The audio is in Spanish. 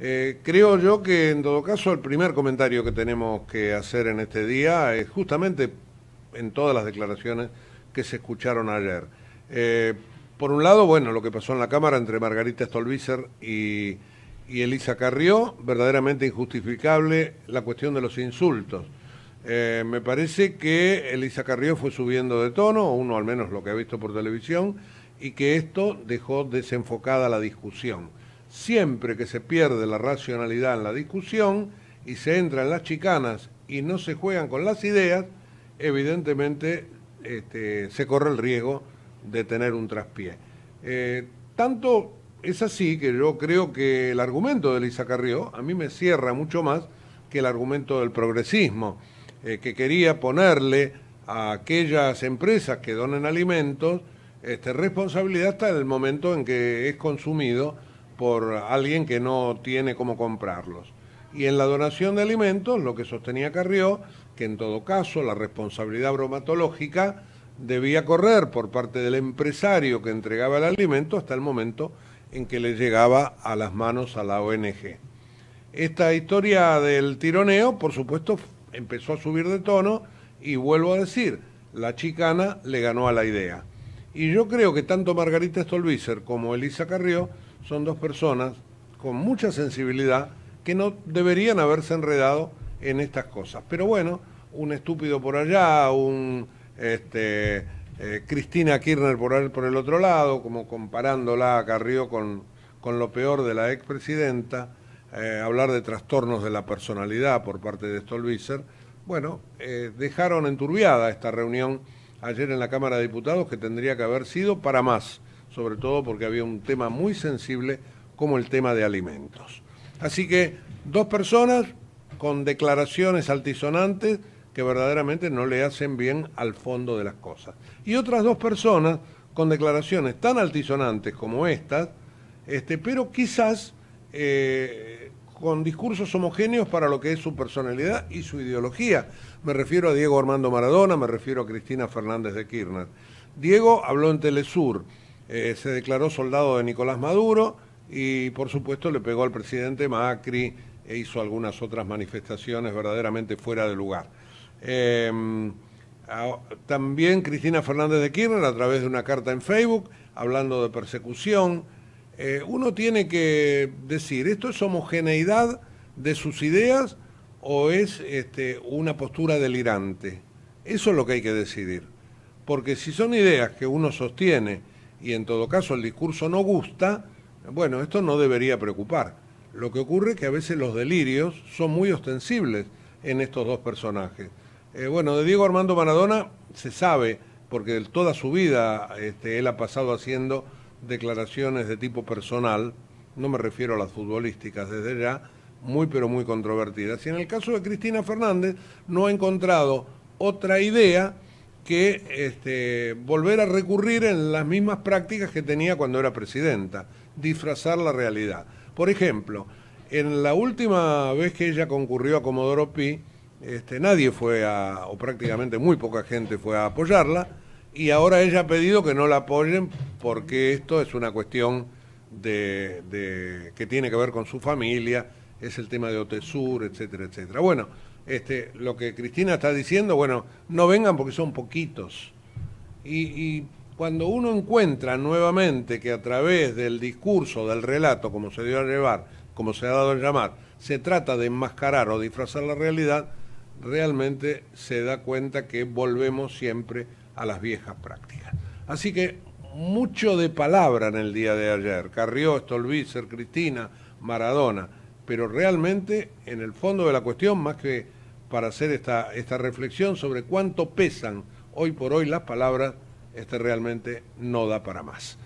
Eh, creo yo que en todo caso el primer comentario que tenemos que hacer en este día es justamente en todas las declaraciones que se escucharon ayer. Eh, por un lado, bueno, lo que pasó en la Cámara entre Margarita Stolbizer y, Elisa Carrió, verdaderamente injustificable la cuestión de los insultos. Eh, me parece que Elisa Carrió fue subiendo de tono, uno al menos lo que ha visto por televisión, y que esto dejó desenfocada la discusión siempre que se pierde la racionalidad en la discusión y se entran en las chicanas y no se juegan con las ideas, evidentemente este, se corre el riesgo de tener un traspié. Eh, tanto es así que yo creo que el argumento de Elisa Carrió a mí me cierra mucho más que el argumento del progresismo, eh, que quería ponerle a aquellas empresas que donen alimentos este, responsabilidad hasta el momento en que es consumido por alguien que no tiene cómo comprarlos. Y en la donación de alimentos, lo que sostenía Carrió, que en todo caso la responsabilidad bromatológica debía correr por parte del empresario que entregaba el alimento hasta el momento en que le llegaba a las manos a la ONG. Esta historia del tironeo, por supuesto, empezó a subir de tono y vuelvo a decir, la chicana le ganó a la idea. Y yo creo que tanto Margarita Stolbizer como Elisa Carrió son dos personas con mucha sensibilidad que no deberían haberse enredado en estas cosas. Pero bueno, un estúpido por allá, un este, eh, Cristina Kirchner por, el, por el otro lado, como comparándola a Carrió con, con lo peor de la expresidenta, eh, hablar de trastornos de la personalidad por parte de Stolbizer. Bueno, eh, dejaron enturbiada esta reunión ayer en la Cámara de Diputados que tendría que haber sido para más sobre todo porque había un tema muy sensible como el tema de alimentos. Así que dos personas con declaraciones altisonantes que verdaderamente no le hacen bien al fondo de las cosas. Y otras dos personas con declaraciones tan altisonantes como estas, este, pero quizás eh, con discursos homogéneos para lo que es su personalidad y su ideología. Me refiero a Diego Armando Maradona, me refiero a Cristina Fernández de Kirchner. Diego habló en Telesur, eh, se declaró soldado de Nicolás Maduro y por supuesto le pegó al presidente Macri e hizo algunas otras manifestaciones verdaderamente fuera de lugar. Em, también Cristina Fernández de Kirchner a través de una carta en Facebook hablando de persecución. Eh, uno tiene que decir, ¿esto es homogeneidad de sus ideas o es este, una postura delirante? Eso es lo que hay que decidir. Porque si son ideas que uno sostiene, y en todo caso el discurso no gusta, bueno, esto no debería preocupar. Lo que ocurre es que a veces los delirios son muy ostensibles en estos dos personajes. Eh, bueno, de Diego Armando Maradona se sabe, porque toda su vida este, él ha pasado haciendo declaraciones de tipo personal, no me refiero a las futbolísticas desde ya, muy pero muy controvertidas. Y en el caso de Cristina Fernández no ha encontrado otra idea que este, volver a recurrir en las mismas prácticas que tenía cuando era presidenta, disfrazar la realidad. Por ejemplo, en la última vez que ella concurrió a Comodoro Pi, este, nadie fue a, o prácticamente muy poca gente fue a apoyarla, y ahora ella ha pedido que no la apoyen porque esto es una cuestión de, que tiene que ver con su familia, es el tema de Otesur, etcétera, etcétera. Bueno, este, lo que Cristina está diciendo, bueno, no vengan porque son poquitos. Y, cuando uno encuentra nuevamente que a través del discurso, del relato, como se dio a llevar, como se ha dado a llamar, se trata de enmascarar o disfrazar la realidad, realmente se da cuenta que volvemos siempre a las viejas prácticas. Así que mucho de palabra en el día de ayer, Carrió, Stolbizer, Cristina, Maradona, pero realmente en el fondo de la cuestión, más que para hacer esta, esta reflexión sobre cuánto pesan hoy por hoy las palabras, este realmente no da para más.